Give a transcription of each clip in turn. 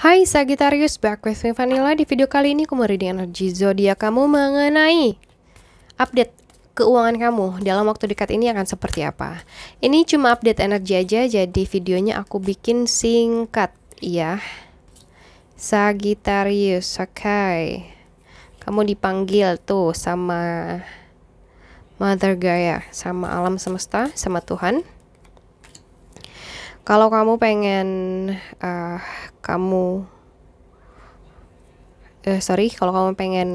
Hai Sagittarius, back with me Vanilla. Di video kali ini aku mau reading energi zodiak kamu mengenai update keuangan kamu dalam waktu dekat ini akan seperti apa. Ini cuma update energi aja, jadi videonya aku bikin singkat ya. Sagittarius, oke. Okay. Kamu dipanggil tuh sama Mother Gaia, sama alam semesta, sama Tuhan. Kalau kamu pengen uh, kamu eh, sorry kalau kamu pengen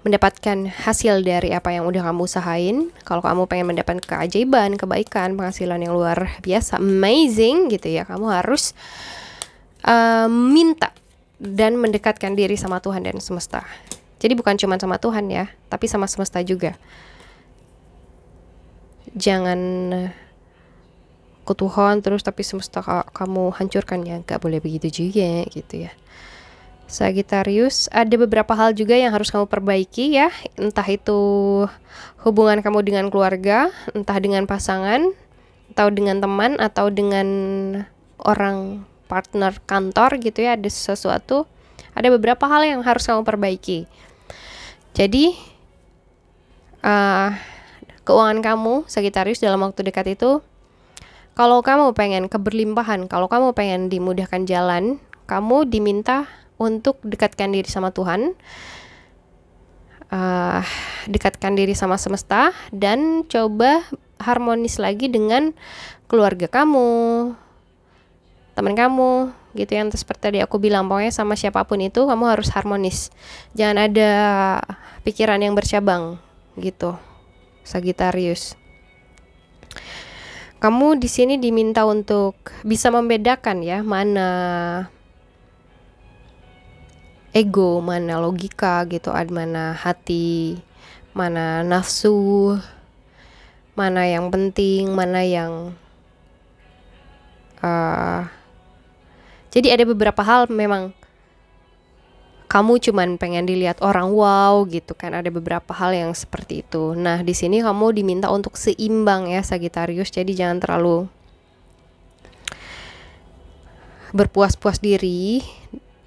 mendapatkan hasil dari apa yang udah kamu usahain kalau kamu pengen mendapatkan keajaiban kebaikan penghasilan yang luar biasa amazing gitu ya kamu harus uh, minta dan mendekatkan diri sama Tuhan dan semesta jadi bukan cuma sama Tuhan ya tapi sama semesta juga jangan ke Tuhan terus tapi semesta kamu hancurkan ya nggak boleh begitu juga gitu ya Sagittarius ada beberapa hal juga yang harus kamu perbaiki ya entah itu hubungan kamu dengan keluarga entah dengan pasangan atau dengan teman atau dengan orang partner kantor gitu ya ada sesuatu ada beberapa hal yang harus kamu perbaiki jadi uh, keuangan kamu Sagittarius dalam waktu dekat itu kalau kamu pengen keberlimpahan, kalau kamu pengen dimudahkan jalan, kamu diminta untuk dekatkan diri sama Tuhan, uh, dekatkan diri sama semesta, dan coba harmonis lagi dengan keluarga kamu, teman kamu, gitu yang seperti tadi aku bilang pokoknya sama siapapun itu kamu harus harmonis jangan ada pikiran yang bercabang gitu Sagittarius kamu di sini diminta untuk bisa membedakan ya mana ego, mana logika gitu, mana hati, mana nafsu, mana yang penting, mana yang uh, jadi ada beberapa hal memang kamu cuman pengen dilihat orang wow gitu kan ada beberapa hal yang seperti itu nah di sini kamu diminta untuk seimbang ya Sagittarius jadi jangan terlalu berpuas-puas diri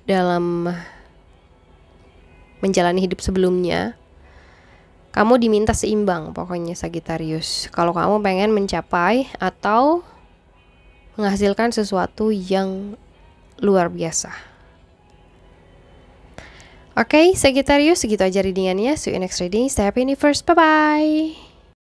dalam menjalani hidup sebelumnya kamu diminta seimbang pokoknya Sagittarius kalau kamu pengen mencapai atau menghasilkan sesuatu yang luar biasa Oke, okay, Sagittarius, segitu aja readingannya. See you next reading. Stay happy universe. Bye-bye.